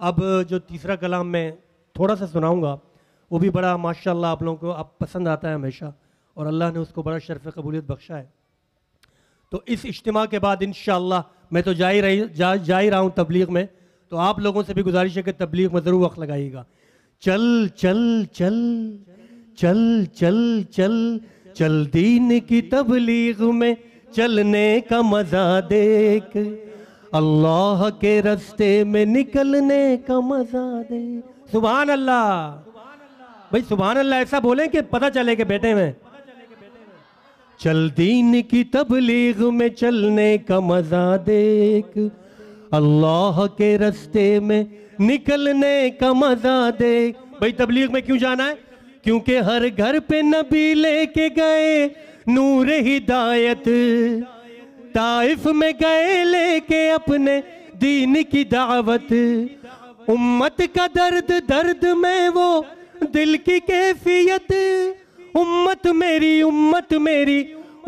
अब जो तीसरा कलाम मैं थोड़ा सा सुनाऊंगा वो भी बड़ा माशाल्लाह आप लोगों को अब पसंद आता है हमेशा और अल्लाह ने उसको बड़ा शर्फ कबूलियत बख्शा है तो इस इज्तम के बाद इन मैं तो जा ही रही जा, जा ही रहा हूँ तबलीग में तो आप लोगों से भी गुजारिश है कि तबलीग में ज़रूर वक्त लगाइएगा चल चल, चल, चल चल चल चल चल दीन की तबलीग में चलने का मजा देख अल्लाह के रस्ते में निकलने का मजा देख सुबह अल्लाह भाई सुबह अल्लाह ऐसा बोले कि पता चले कि बेटे में चल दीन की तबलीग में चलने का मजा देख अल्लाह के रस्ते में निकलने का मजा देख भाई तबलीग में क्यों जाना है क्योंकि हर घर पे नबी लेके गए नूर हिदायत ताइफ में गए लेके अपने दीन की दावत उम्मत का दर्द दर्द में वो दिल की कैफियत उम्मत मेरी उम्मत मेरी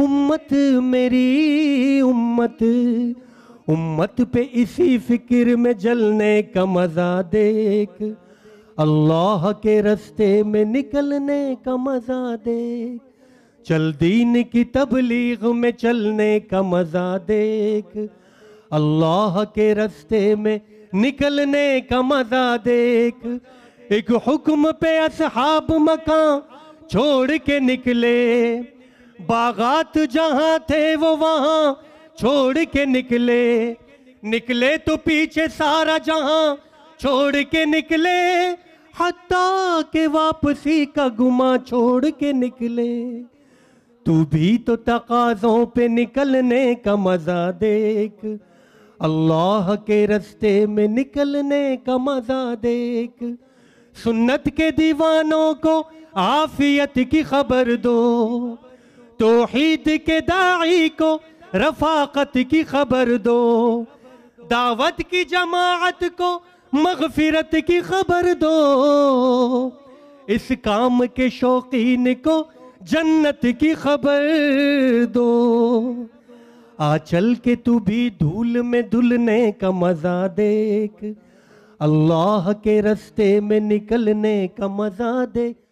उम्मत मेरी उम्मत उम्मत पे इसी फिक्र में जलने का मजा देख अल्लाह के रस्ते में निकलने का मजा देख चल दीन की तबलीग में चलने का मजा देख अल्लाह के रस्ते में निकलने का मजा देख एक हुक्म पे असहाब मका छोड़ के निकले बागात जहाँ थे वो वहाँ छोड़ के निकले निकले तो पीछे सारा जहाँ छोड़ के निकले हता के वापसी का गुमा छोड़ के निकले तू भी तो तकाजों पे निकलने का मजा देख अल्लाह के रस्ते में निकलने का मजा देख सुन्नत के दीवानों को आफियत की खबर दो तोहीद के दाई को रफाकत की खबर दो दावत की जमात को मगफिरत की खबर दो इस काम के शौकीन को जन्नत की खबर दो आ चल के तू भी धूल में धुलने का मजा देख अल्लाह के रस्ते में निकलने का मजा देख